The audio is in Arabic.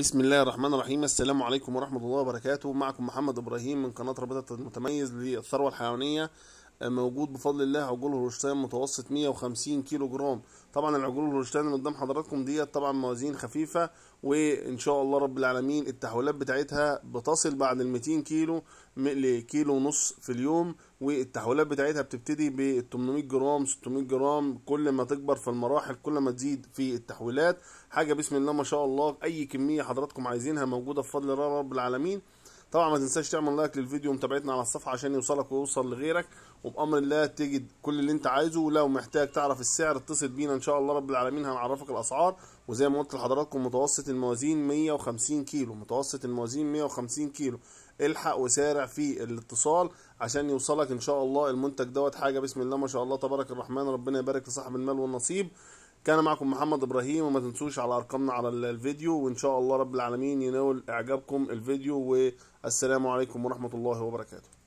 بسم الله الرحمن الرحيم السلام عليكم ورحمة الله وبركاته معكم محمد إبراهيم من قناة رابطة المتميز للثروة الحيوانية موجود بفضل الله عجول هولشتاين متوسط 150 كيلو جرام طبعا العجول الهولشتاين اللي قدام حضراتكم ديت طبعا موازين خفيفه وان شاء الله رب العالمين التحويلات بتاعتها بتصل بعد ال 200 كيلو لكيلو ونص في اليوم والتحويلات بتاعتها بتبتدي ب 800 جرام 600 جرام كل ما تكبر في المراحل كل ما تزيد في التحويلات حاجه بسم الله ما شاء الله اي كميه حضراتكم عايزينها موجوده بفضل الله رب العالمين طبعا ما تنساش تعمل لايك للفيديو ومتابعتنا على الصفحه عشان يوصلك ويوصل لغيرك وبامر الله تجد كل اللي انت عايزه ولو محتاج تعرف السعر اتصل بينا ان شاء الله رب العالمين هنعرفك الاسعار وزي ما قلت لحضراتكم متوسط الموازين 150 كيلو متوسط الموازين 150 كيلو الحق وسارع في الاتصال عشان يوصلك ان شاء الله المنتج دوت حاجه بسم الله ما شاء الله تبارك الرحمن ربنا يبارك لصاحب المال والنصيب كان معكم محمد ابراهيم وما تنسوش على ارقامنا على الفيديو وان شاء الله رب العالمين ينال اعجابكم الفيديو والسلام عليكم ورحمه الله وبركاته